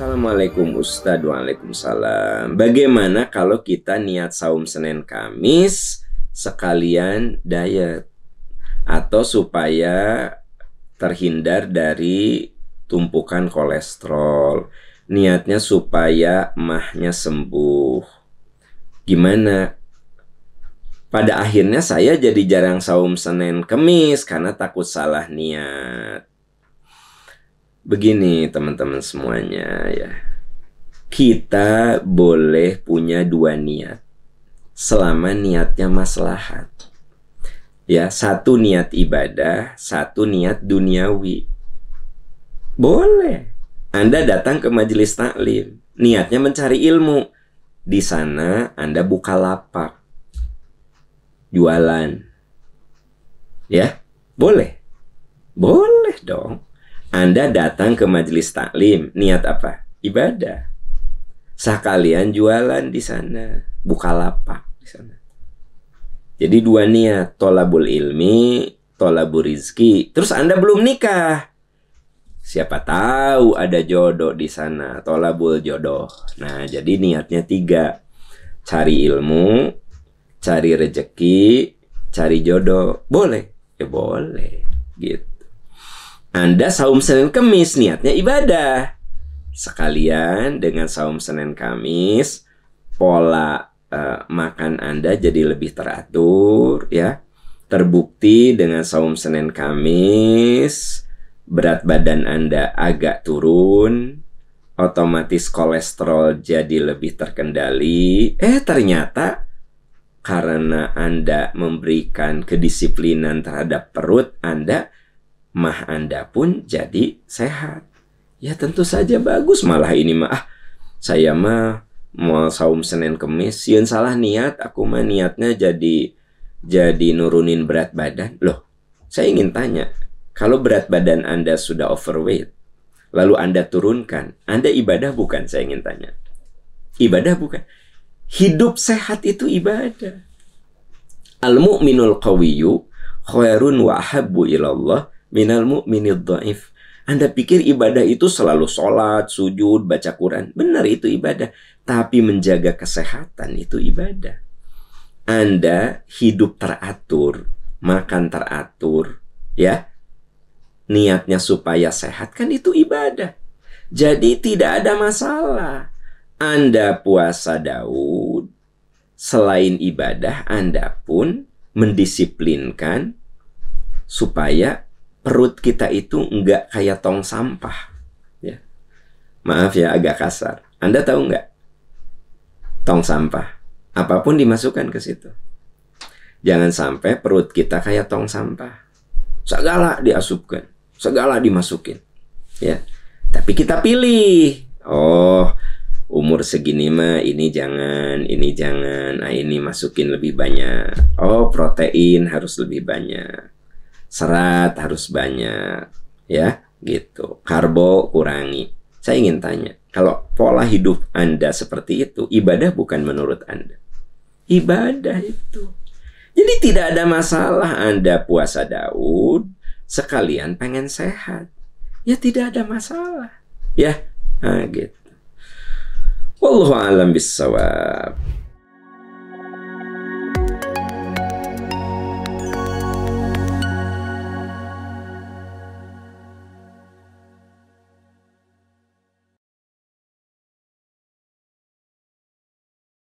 Assalamualaikum Ustadz Waalaikumsalam Bagaimana kalau kita niat saum Senin Kamis Sekalian diet Atau supaya terhindar dari tumpukan kolesterol Niatnya supaya mahnya sembuh Gimana pada akhirnya saya jadi jarang saum Senin Kamis karena takut salah niat. Begini teman-teman semuanya ya. Kita boleh punya dua niat selama niatnya maslahat. Ya, satu niat ibadah, satu niat duniawi. Boleh. Anda datang ke majelis taklim, niatnya mencari ilmu. Di sana Anda buka lapak. Jualan. Ya, boleh. Boleh dong anda datang ke majelis taklim, niat apa? Ibadah. Sekalian jualan di sana, buka lapak di sana. Jadi dua niat, tolabul ilmi, tolabul rizki. Terus Anda belum nikah. Siapa tahu ada jodoh di sana, tolabul jodoh. Nah, jadi niatnya tiga. Cari ilmu, cari rejeki, cari jodoh. Boleh? Ya boleh. Gitu. Anda saum Senin Kemis niatnya ibadah. Sekalian dengan saum Senin Kamis pola uh, makan Anda jadi lebih teratur ya. Terbukti dengan saum Senin Kamis berat badan Anda agak turun, otomatis kolesterol jadi lebih terkendali. Eh ternyata karena Anda memberikan kedisiplinan terhadap perut Anda mah Anda pun jadi sehat. Ya tentu saja bagus malah ini mah ah, saya mah mau saum Senin Kemis yang salah niat aku mah niatnya jadi jadi nurunin berat badan. Loh, saya ingin tanya, kalau berat badan Anda sudah overweight, lalu Anda turunkan, Anda ibadah bukan? Saya ingin tanya. Ibadah bukan. Hidup sehat itu ibadah. Al-mu'minul qawiyyu khairun wa ahabbu ilallah minal mu'minid dhaif. Anda pikir ibadah itu selalu sholat, sujud, baca Quran. Benar itu ibadah. Tapi menjaga kesehatan itu ibadah. Anda hidup teratur, makan teratur, ya. Niatnya supaya sehat kan itu ibadah. Jadi tidak ada masalah. Anda puasa Daud, selain ibadah Anda pun mendisiplinkan supaya perut kita itu nggak kayak tong sampah. Ya. Maaf ya agak kasar. Anda tahu nggak? Tong sampah. Apapun dimasukkan ke situ. Jangan sampai perut kita kayak tong sampah. Segala diasupkan. Segala dimasukin. Ya. Tapi kita pilih. Oh, umur segini mah ini jangan, ini jangan, nah ini masukin lebih banyak. Oh, protein harus lebih banyak serat harus banyak ya gitu karbo kurangi saya ingin tanya kalau pola hidup anda seperti itu ibadah bukan menurut anda ibadah itu jadi tidak ada masalah anda puasa Daud sekalian pengen sehat ya tidak ada masalah ya nah, gitu Wallahu alam bisawab.